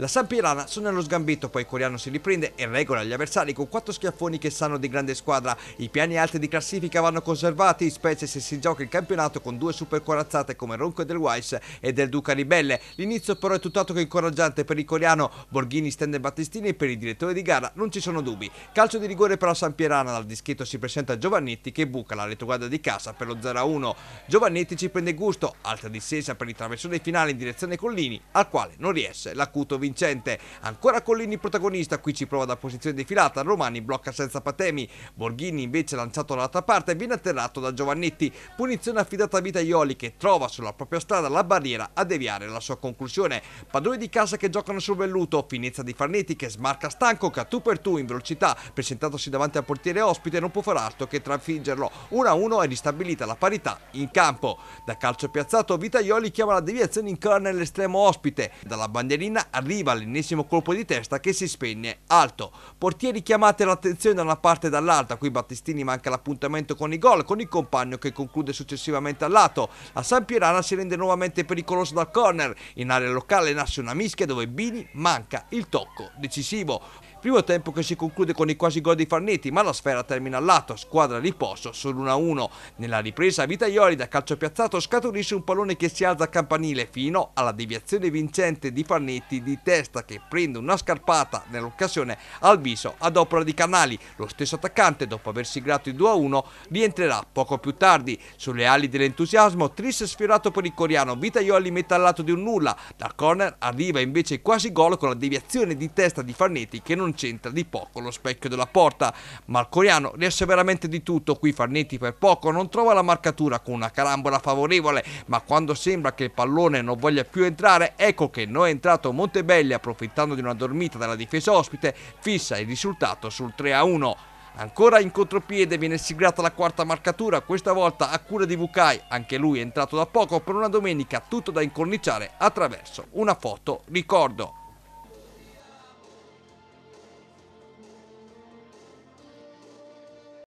La Sampirana su nello sgambetto, poi il coreano si riprende e regola gli avversari con quattro schiaffoni che sanno di grande squadra. I piani alti di classifica vanno conservati, specie se si gioca il campionato con due super corazzate come Ronco del Weiss e del Duca Ribelle. L'inizio però è tutt'altro che incoraggiante per il coreano. Borghini stende Battistini e per il direttore di gara non ci sono dubbi. Calcio di rigore per la Sampierana, dal dischetto si presenta Giovannetti che buca la retroguardia di casa per lo 0-1. Giovannetti ci prende gusto, alta distesa per il traversone finale in direzione Collini, al quale non riesce l'acuto vincitore vincente. Ancora Collini protagonista, qui ci prova da posizione defilata, Romani blocca senza patemi, Borghini invece lanciato dall'altra parte viene atterrato da Giovannetti, punizione affidata a Vitaioli che trova sulla propria strada la barriera a deviare la sua conclusione. Padroni di casa che giocano sul velluto, finezza di Farnetti che smarca stanco, che a tu per tu in velocità, presentandosi davanti al portiere ospite non può far altro che trafiggerlo. 1-1 è ristabilita la parità in campo. Da calcio piazzato Vitaioli chiama la deviazione in corner l'estremo ospite, dalla bandierina arriva arriva l'ennesimo colpo di testa che si spegne alto. Portieri chiamate l'attenzione da una parte e dall'altra, qui Battistini manca l'appuntamento con i gol, con il compagno che conclude successivamente al lato. La Sampierana si rende nuovamente pericolosa dal corner, in area locale nasce una mischia dove Bini manca il tocco decisivo. Primo tempo che si conclude con i quasi gol di Farnetti, ma la sfera termina al lato, squadra a riposo, solo 1-1. Nella ripresa Vitaioli da calcio piazzato scaturisce un pallone che si alza a campanile fino alla deviazione vincente di Farnetti di testa che prende una scarpata nell'occasione al viso ad opera di Canali. Lo stesso attaccante, dopo aver siglato il 2-1, rientrerà poco più tardi. Sulle ali dell'entusiasmo, Tris sfiorato per il coreano, Vitaioli mette al lato di un nulla. Dal corner arriva invece quasi gol con la deviazione di testa di Farnetti che non c'entra di poco lo specchio della porta. Ma il coreano riesce veramente di tutto. Qui Farnetti per poco non trova la marcatura con una carambola favorevole, ma quando sembra che il pallone non voglia più entrare, ecco che non è entrato Montevideo ribelli, approfittando di una dormita dalla difesa ospite, fissa il risultato sul 3-1. Ancora in contropiede viene siglata la quarta marcatura, questa volta a cura di Vukai, anche lui è entrato da poco per una domenica tutto da incorniciare attraverso una foto ricordo.